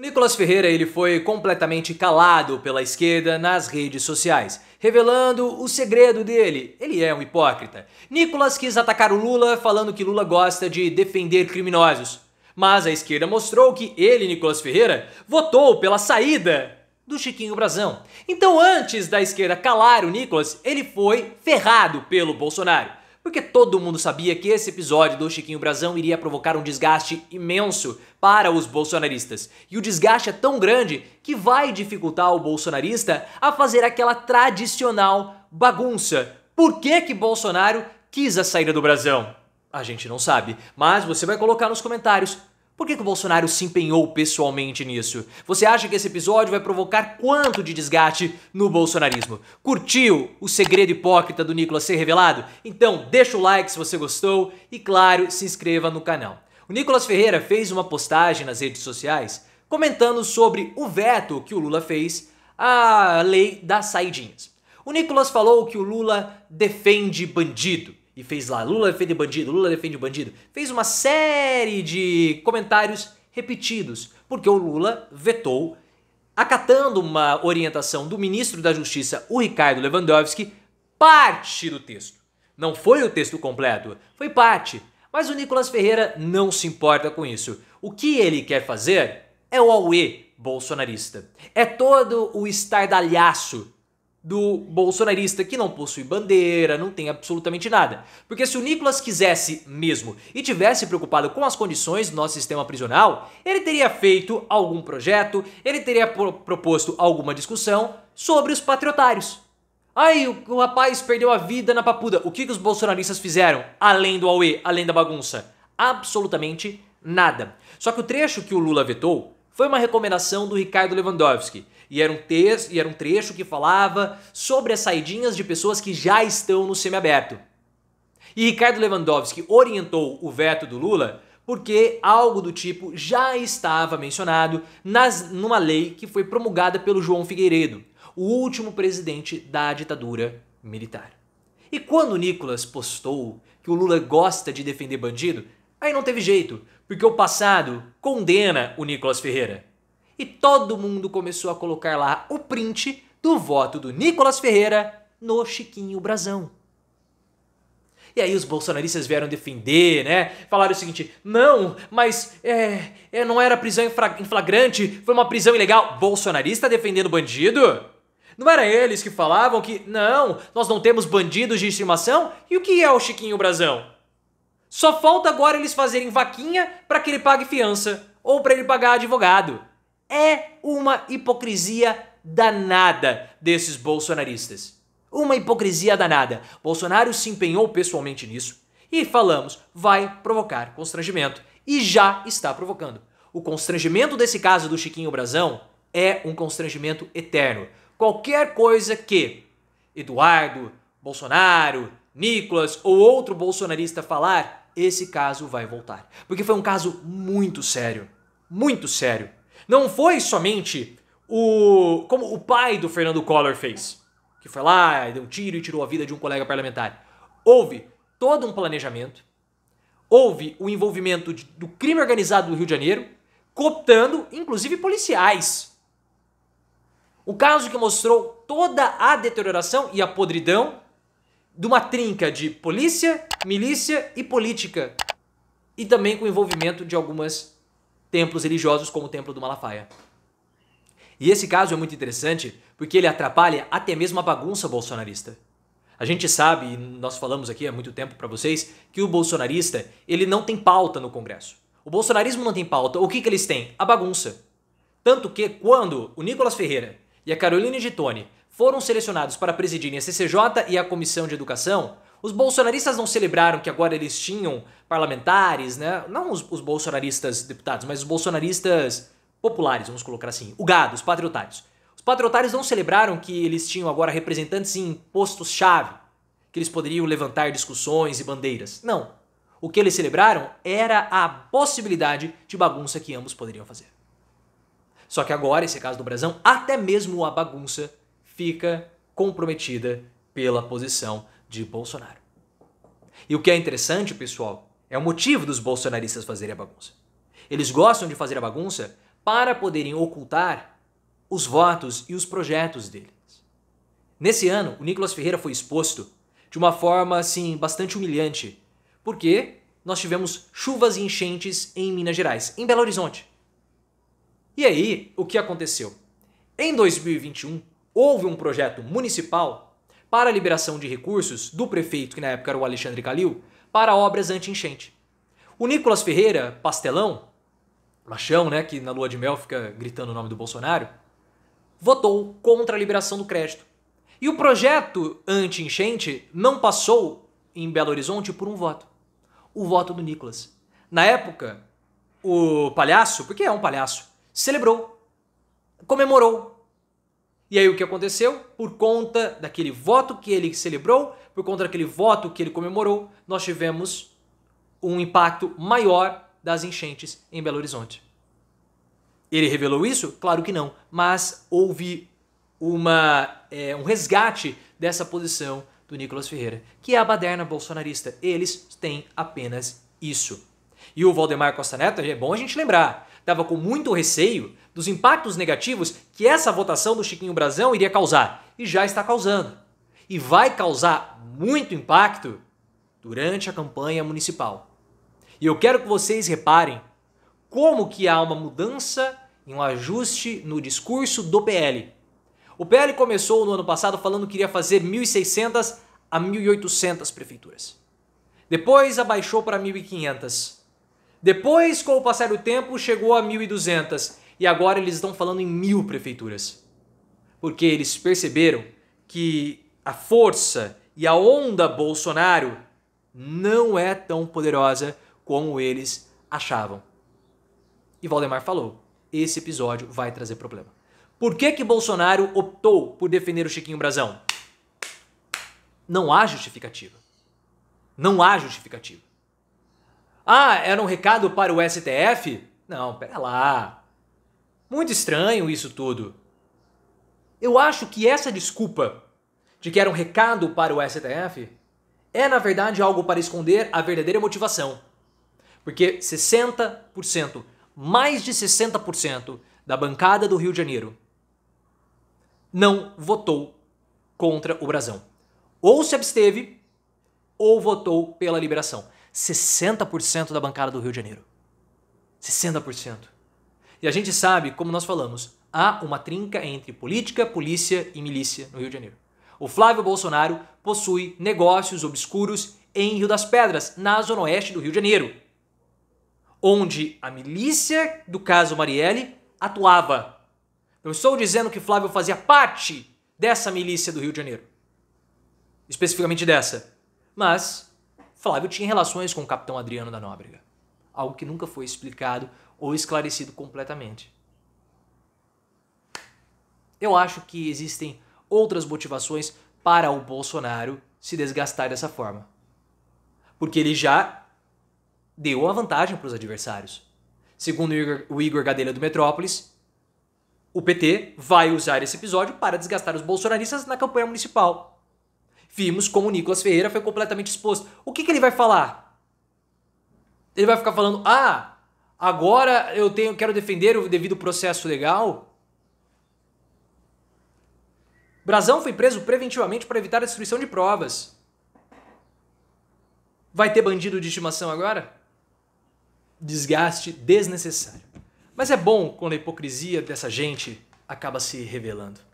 O Nicolas Ferreira ele foi completamente calado pela esquerda nas redes sociais, revelando o segredo dele. Ele é um hipócrita. Nicolas quis atacar o Lula falando que Lula gosta de defender criminosos. Mas a esquerda mostrou que ele, Nicolas Ferreira, votou pela saída do Chiquinho Brasão. Então, antes da esquerda calar o Nicolas, ele foi ferrado pelo Bolsonaro porque todo mundo sabia que esse episódio do Chiquinho Brazão iria provocar um desgaste imenso para os bolsonaristas. E o desgaste é tão grande que vai dificultar o bolsonarista a fazer aquela tradicional bagunça. Por que que Bolsonaro quis a saída do Brazão? A gente não sabe, mas você vai colocar nos comentários por que, que o Bolsonaro se empenhou pessoalmente nisso? Você acha que esse episódio vai provocar quanto de desgaste no bolsonarismo? Curtiu o segredo hipócrita do Nicolas ser revelado? Então deixa o like se você gostou e, claro, se inscreva no canal. O Nicolas Ferreira fez uma postagem nas redes sociais comentando sobre o veto que o Lula fez à lei das saidinhas. O Nicolas falou que o Lula defende bandido e fez lá Lula defende bandido, Lula defende bandido, fez uma série de comentários repetidos, porque o Lula vetou, acatando uma orientação do ministro da Justiça, o Ricardo Lewandowski, parte do texto. Não foi o texto completo, foi parte. Mas o Nicolas Ferreira não se importa com isso. O que ele quer fazer é o AUE bolsonarista. É todo o estardalhaço do bolsonarista que não possui bandeira, não tem absolutamente nada. Porque se o Nicolas quisesse mesmo e tivesse preocupado com as condições do nosso sistema prisional, ele teria feito algum projeto, ele teria pro proposto alguma discussão sobre os patriotários. Aí o, o, rapaz perdeu a vida na papuda. O que, que os bolsonaristas fizeram além do Aue, além da bagunça? Absolutamente nada. Só que o trecho que o Lula vetou foi uma recomendação do Ricardo Lewandowski, e era um e era um trecho que falava sobre as saidinhas de pessoas que já estão no semiaberto. E Ricardo Lewandowski orientou o veto do Lula porque algo do tipo já estava mencionado nas, numa lei que foi promulgada pelo João Figueiredo, o último presidente da ditadura militar. E quando o Nicolas postou que o Lula gosta de defender bandido, aí não teve jeito, porque o passado condena o Nicolas Ferreira e todo mundo começou a colocar lá o print do voto do Nicolas Ferreira no Chiquinho Brazão. E aí os bolsonaristas vieram defender, né? Falaram o seguinte: não, mas é, é, não era prisão em flagrante, foi uma prisão ilegal. Bolsonarista defendendo bandido? Não era eles que falavam que não, nós não temos bandidos de estimação? E o que é o Chiquinho Brazão? Só falta agora eles fazerem vaquinha para que ele pague fiança ou para ele pagar advogado. É uma hipocrisia danada desses bolsonaristas. Uma hipocrisia danada. Bolsonaro se empenhou pessoalmente nisso e falamos, vai provocar constrangimento. E já está provocando. O constrangimento desse caso do Chiquinho Brasão é um constrangimento eterno. Qualquer coisa que Eduardo, Bolsonaro, Nicolas ou outro bolsonarista falar, esse caso vai voltar. Porque foi um caso muito sério. Muito sério. Não foi somente o como o pai do Fernando Collor fez, que foi lá, deu um tiro e tirou a vida de um colega parlamentar. Houve todo um planejamento, houve o envolvimento de, do crime organizado do Rio de Janeiro, cooptando inclusive policiais. O caso que mostrou toda a deterioração e a podridão de uma trinca de polícia, milícia e política, e também com o envolvimento de algumas templos religiosos como o Templo do Malafaia. E esse caso é muito interessante porque ele atrapalha até mesmo a bagunça bolsonarista. A gente sabe, e nós falamos aqui há muito tempo para vocês, que o bolsonarista ele não tem pauta no Congresso. O bolsonarismo não tem pauta. O que, que eles têm? A bagunça. Tanto que quando o Nicolas Ferreira e a Carolina Gittoni foram selecionados para presidirem a CCJ e a Comissão de Educação, os bolsonaristas não celebraram que agora eles tinham parlamentares, né? Não os, os bolsonaristas deputados, mas os bolsonaristas populares, vamos colocar assim, o gado, os patriotários. Os patriotários não celebraram que eles tinham agora representantes em postos-chave, que eles poderiam levantar discussões e bandeiras. Não. O que eles celebraram era a possibilidade de bagunça que ambos poderiam fazer. Só que agora, esse é caso do Brasão, até mesmo a bagunça fica comprometida pela posição de Bolsonaro. E o que é interessante, pessoal, é o motivo dos bolsonaristas fazerem a bagunça. Eles gostam de fazer a bagunça para poderem ocultar os votos e os projetos deles. Nesse ano, o Nicolas Ferreira foi exposto de uma forma assim bastante humilhante, porque nós tivemos chuvas e enchentes em Minas Gerais, em Belo Horizonte. E aí, o que aconteceu? Em 2021, houve um projeto municipal para a liberação de recursos do prefeito, que na época era o Alexandre Calil, para obras anti-enchente. O Nicolas Ferreira, pastelão, machão, né, que na lua de mel fica gritando o nome do Bolsonaro, votou contra a liberação do crédito. E o projeto anti-enchente não passou em Belo Horizonte por um voto. O voto do Nicolas. Na época, o palhaço, porque é um palhaço, celebrou, comemorou e aí o que aconteceu? Por conta daquele voto que ele celebrou, por conta daquele voto que ele comemorou, nós tivemos um impacto maior das enchentes em Belo Horizonte. Ele revelou isso? Claro que não, mas houve uma, é, um resgate dessa posição do Nicolas Ferreira, que é a baderna bolsonarista. Eles têm apenas isso. E o Valdemar Costa Neto, é bom a gente lembrar, estava com muito receio dos impactos negativos que essa votação do Chiquinho Brasão iria causar. E já está causando. E vai causar muito impacto durante a campanha municipal. E eu quero que vocês reparem como que há uma mudança e um ajuste no discurso do PL. O PL começou no ano passado falando que iria fazer 1.600 a 1.800 prefeituras. Depois abaixou para 1.500. Depois, com o passar do tempo, chegou a 1.200 e agora eles estão falando em mil prefeituras. Porque eles perceberam que a força e a onda Bolsonaro não é tão poderosa como eles achavam. E Valdemar falou: esse episódio vai trazer problema. Por que, que Bolsonaro optou por defender o Chiquinho Brazão? Não há justificativa. Não há justificativa. Ah, era um recado para o STF? Não, pera lá. Muito estranho isso tudo. Eu acho que essa desculpa de que era um recado para o STF é, na verdade, algo para esconder a verdadeira motivação. Porque 60%, mais de 60% da bancada do Rio de Janeiro não votou contra o Brasão. Ou se absteve ou votou pela liberação. 60% da bancada do Rio de Janeiro. 60%. E a gente sabe, como nós falamos, há uma trinca entre política, polícia e milícia no Rio de Janeiro. O Flávio Bolsonaro possui negócios obscuros em Rio das Pedras, na zona oeste do Rio de Janeiro, onde a milícia do caso Marielle atuava. Eu estou dizendo que Flávio fazia parte dessa milícia do Rio de Janeiro. Especificamente dessa. Mas Flávio tinha relações com o capitão Adriano da Nóbrega. Algo que nunca foi explicado ou esclarecido completamente. Eu acho que existem outras motivações para o Bolsonaro se desgastar dessa forma. Porque ele já deu uma vantagem para os adversários. Segundo o Igor, o Igor Gadelha do Metrópolis, o PT vai usar esse episódio para desgastar os bolsonaristas na campanha municipal. Vimos como o Nicolas Ferreira foi completamente exposto. O que, que ele vai falar? Ele vai ficar falando: ah, Agora eu tenho, quero defender o devido processo legal. Brazão foi preso preventivamente para evitar a destruição de provas. Vai ter bandido de estimação agora? Desgaste desnecessário. Mas é bom quando a hipocrisia dessa gente acaba se revelando.